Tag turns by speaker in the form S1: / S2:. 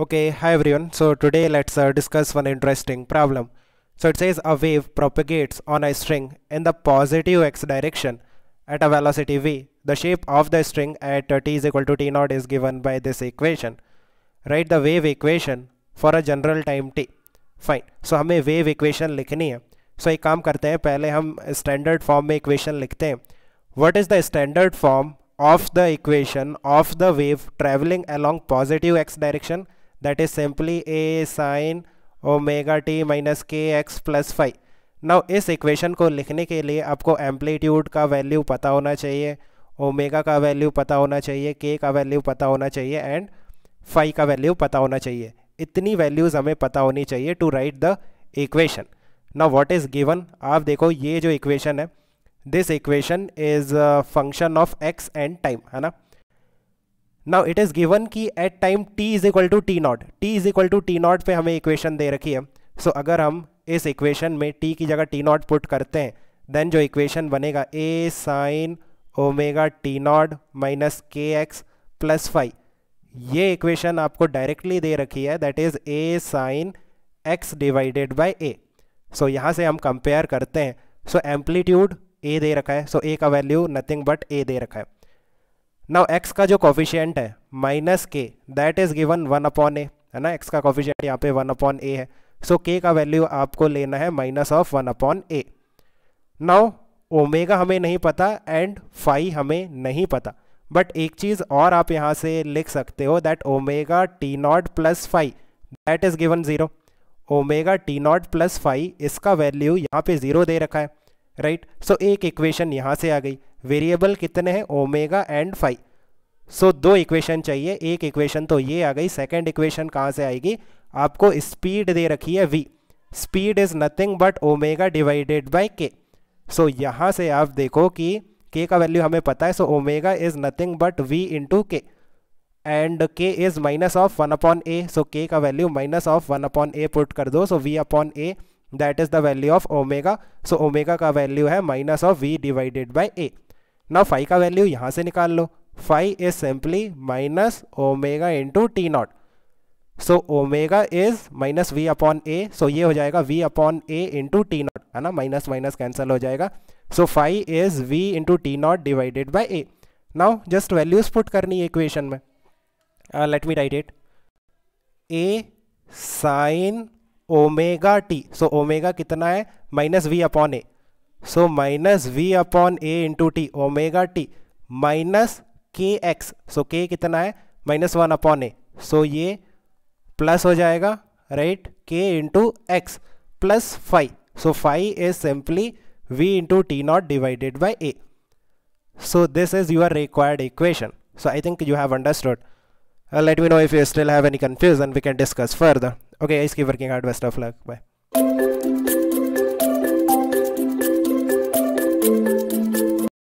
S1: Okay, hi everyone. So today let's uh, discuss one interesting problem. So it says a wave propagates on a string in the positive x direction at a velocity v. The shape of the string at uh, t is equal to t naught is given by this equation. Write the wave equation for a general time t. Fine. So हमें wave equation लिखनी है so, एक काम करते हैं पहले हम standard form में equation लिखते हैं What is the standard form of the equation of the wave traveling along positive x direction? that is simply a sin omega T minus के एक्स प्लस फाइव नाउ इस equation को लिखने के लिए आपको एम्पलीट्यूड का वैल्यू पता होना चाहिए ओमेगा का वैल्यू पता होना चाहिए के का वैल्यू पता होना चाहिए एंड phi का वैल्यू पता होना चाहिए इतनी वैल्यूज़ हमें पता होनी चाहिए to write the equation now what is given आप देखो ये जो इक्वेशन है this equation is function of X and time है ना नाउ इट इज़ गिवन की at time T is equal to T not T is equal to T not पर हमें इक्वेशन दे रखी है सो so, अगर हम इस इक्वेशन में टी की जगह टी नॉट पुट करते हैं देन जो इक्वेशन बनेगा A sine omega T not minus के एक्स प्लस फाइव ये इक्वेशन आपको डायरेक्टली दे रखी है that is A sine X divided by A so यहाँ से हम कंपेयर करते हैं सो एम्पलीट्यूड ए दे रखा है सो so, ए का वैल्यू नथिंग बट ए दे रखा है नाउ एक्स का जो कॉफिशियंट है minus K that is given one upon A है ना एक्स का कॉफिशियंट यहाँ पे वन अपॉन ए है सो so, के का वैल्यू आपको लेना है minus of one upon A now omega हमें नहीं पता एंड फाई हमें नहीं पता बट एक चीज़ और आप यहाँ से लिख सकते हो that omega T not plus phi that is given zero omega T not plus phi इसका वैल्यू यहाँ पे ज़ीरो दे रखा है राइट right? सो so, एक इक्वेशन यहाँ से आ गई वेरिएबल कितने हैं ओमेगा एंड फाइव सो दो इक्वेशन चाहिए एक इक्वेशन तो ये आ गई सेकेंड इक्वेशन कहाँ से आएगी आपको स्पीड दे रखी है V speed is nothing but omega divided by K so यहाँ से आप देखो कि के का वैल्यू हमें पता है so omega is nothing but v into k and k is minus of one upon a so k का value minus of one upon a put कर दो so v upon a that is the value of omega so omega का value है minus of v divided by a ना five का value यहाँ से निकाल लो five is simply minus omega into t naught so omega is minus v upon a so ये हो जाएगा v upon a into t naught है ना माइनस माइनस कैंसिल हो जाएगा so five is v into t naught divided by a now just values put करनी है equation में let me write it a sine omega t so omega कितना है minus v upon a so minus v upon a into t omega T minus के x सो के कितना है minus one upon a so ये plus हो जाएगा right k into x plus five so five is simply v into t naught divided by A so this is your required equation so I think you have understood let me know if you still have any confusion we can discuss further okay इसकी working art best of luck bye